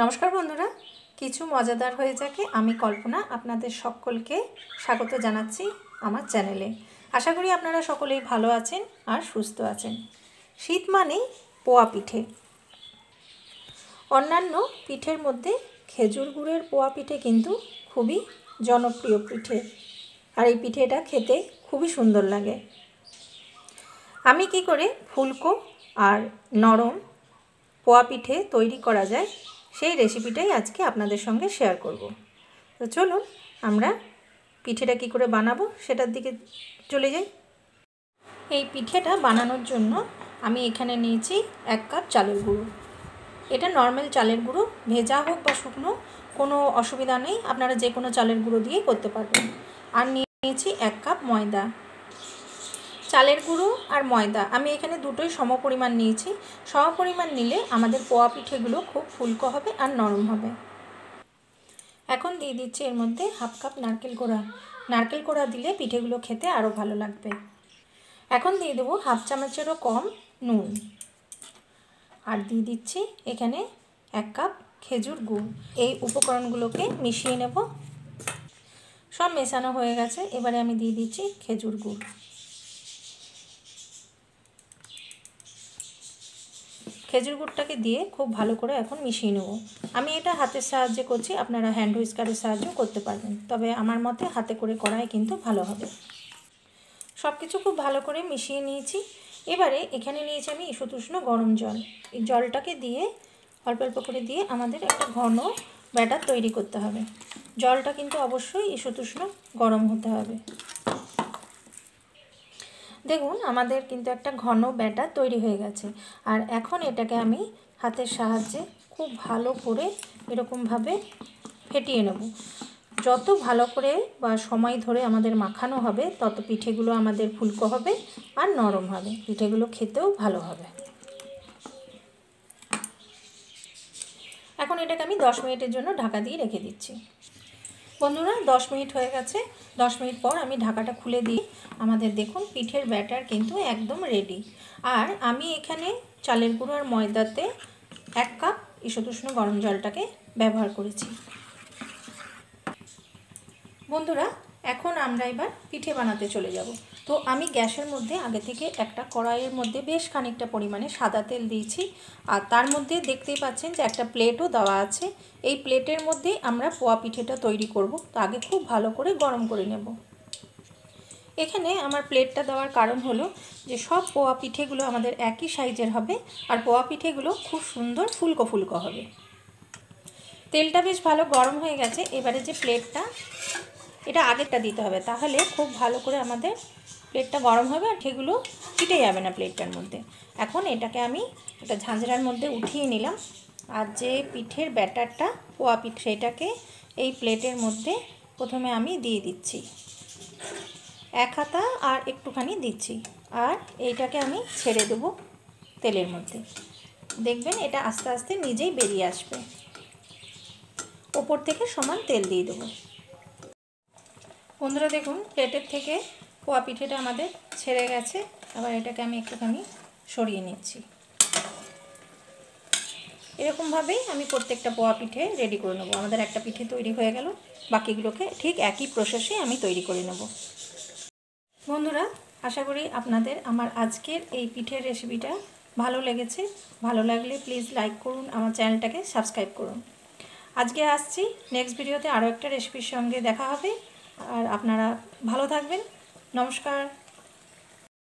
নমস্কার বন্ধুরা কিছু মজাদার হয়ে যাকে আমি কল্পনা আপনাদের সকলকে স্বাগত জানাচ্ছি আমার চ্যানেলে আশা করি আপনারা সকলেই ভালো আছেন আর সুস্থ আছেন শীত মানেই পোয়া পিঠে অন্যান্য পিঠের মধ্যে খেজুর গুড়ের পোয়া পিঠে কিন্তু খুবই জনপ্রিয় পিঠে আর এই পিঠেটা খেতে খুবই সুন্দর লাগে আমি কি করে ফুলকো আর নরম পোয়া পিঠে তৈরি করা যায় সেই রেসিপিটাই আজকে আপনাদের সঙ্গে শেয়ার করব তো চলুন আমরা পিঠেটা কি করে বানাবো সেটার দিকে চলে যাই এই পিঠেটা বানানোর জন্য আমি এখানে নিয়েছি এক কাপ চালের গুঁড়ো এটা নর্মাল চালের গুঁড়ো ভেজা হোক বা শুকনো কোনো অসুবিধা নেই আপনারা যে কোনো চালের গুঁড়ো দিয়েই করতে পারবেন আর নিয়েছি এক কাপ ময়দা চালের গুঁড়ো আর ময়দা আমি এখানে দুটোই সমপরিমাণ নিয়েছি সমপরিমাণ নিলে আমাদের পোয়া পিঠেগুলো খুব ফুলকো হবে আর নরম হবে এখন দিয়ে দিচ্ছি এর মধ্যে হাফ কাপ নারকেল কোড়া নারকেল কোড়া দিলে পিঠেগুলো খেতে আরও ভালো লাগবে এখন দিয়ে দেবো হাফ চামচেরও কম নুন আর দিয়ে দিচ্ছি এখানে এক কাপ খেজুর গুড় এই উপকরণগুলোকে মিশিয়ে নেব সব মেশানো হয়ে গেছে এবারে আমি দিয়ে দিচ্ছি খেজুর গুড় খেজুর গুড়টাকে দিয়ে খুব ভালো করে এখন মিশিয়ে নেব আমি এটা হাতের সাহায্যে করছি আপনারা হ্যান্ড হুইস্কারের সাহায্যেও করতে পারবেন তবে আমার মতে হাতে করে করাই কিন্তু ভালো হবে সব কিছু খুব ভালো করে মিশিয়ে নিয়েছি এবারে এখানে নিয়েছি আমি ইসুতুষ্ণ গরম জল এই জলটাকে দিয়ে অল্প অল্প করে দিয়ে আমাদের একটা ঘন ব্যাটার তৈরি করতে হবে জলটা কিন্তু অবশ্যই ইসুতুষ্ণ গরম হতে হবে দেখুন আমাদের কিন্তু একটা ঘন ব্যাটার তৈরি হয়ে গেছে আর এখন এটাকে আমি হাতের সাহায্যে খুব ভালো করে এরকমভাবে ফেটিয়ে নেব যত ভালো করে বা সময় ধরে আমাদের মাখানো হবে তত পিঠেগুলো আমাদের ফুলকো হবে আর নরম হবে পিঠেগুলো খেতেও ভালো হবে এখন এটাকে আমি দশ মিনিটের জন্য ঢাকা দিয়ে রেখে দিচ্ছি বন্ধুরা দশ মিনিট হয়ে গেছে দশ মিনিট পর আমি ঢাকাটা খুলে দিই আমাদের দেখুন পিঠের ব্যাটার কিন্তু একদম রেডি আর আমি এখানে চালের গুঁড়ো আর ময়দাতে এক কাপ ইসতুষ্ণ গরম জলটাকে ব্যবহার করেছি বন্ধুরা এখন আমরা এবার পিঠে বানাতে চলে যাব তো আমি গ্যাসের মধ্যে আগে থেকে একটা কড়াইয়ের মধ্যে বেশ খানিকটা পরিমাণে সাদা তেল দিয়েছি আর তার মধ্যে দেখতেই পাচ্ছেন যে একটা প্লেটও দেওয়া আছে এই প্লেটের মধ্যেই আমরা পোয়া পিঠেটা তৈরি করব তো আগে খুব ভালো করে গরম করে নেব এখানে আমার প্লেটটা দেওয়ার কারণ হলো যে সব পোয়া পিঠেগুলো আমাদের একই সাইজের হবে আর পোয়া পিঠেগুলো খুব সুন্দর ফুলকো ফুলকো হবে তেলটা বেশ ভালো গরম হয়ে গেছে এবারে যে প্লেটটা এটা আগেরটা দিতে হবে তাহলে খুব ভালো করে আমাদের প্লেটটা গরম হবে আর সেগুলো ফিটে যাবে না প্লেটটার মধ্যে এখন এটাকে আমি একটা ঝাঁঝরার মধ্যে উঠিয়ে নিলাম আর যে পিঠের ব্যাটারটা পোয়া পিঠ সেটাকে এই প্লেটের মধ্যে প্রথমে আমি দিয়ে দিচ্ছি এক হাতা আর একটুখানি দিচ্ছি আর এইটাকে আমি ছেড়ে দেবো তেলের মধ্যে দেখবেন এটা আস্তে আস্তে নিজেই বেরিয়ে আসবে ওপর থেকে সমান তেল দিয়ে দেবো বন্ধুরা দেখুন প্লেটের থেকে পোয়া পিঠেটা আমাদের ছেড়ে গেছে আবার এটাকে আমি একটুখানি সরিয়ে নিচ্ছি এরকমভাবেই আমি প্রত্যেকটা পোয়া পিঠে রেডি করে নেবো আমাদের একটা পিঠে তৈরি হয়ে গেল বাকিগুলোকে ঠিক একই প্রসেসে আমি তৈরি করে নেব বন্ধুরা আশা করি আপনাদের আমার আজকের এই পিঠের রেসিপিটা ভালো লেগেছে ভালো লাগলে প্লিজ লাইক করুন আমার চ্যানেলটাকে সাবস্ক্রাইব করুন আজকে আসছি নেক্সট ভিডিওতে আরও একটা রেসিপির সঙ্গে দেখা হবে আর আপনারা ভালো থাকবেন নমস্কার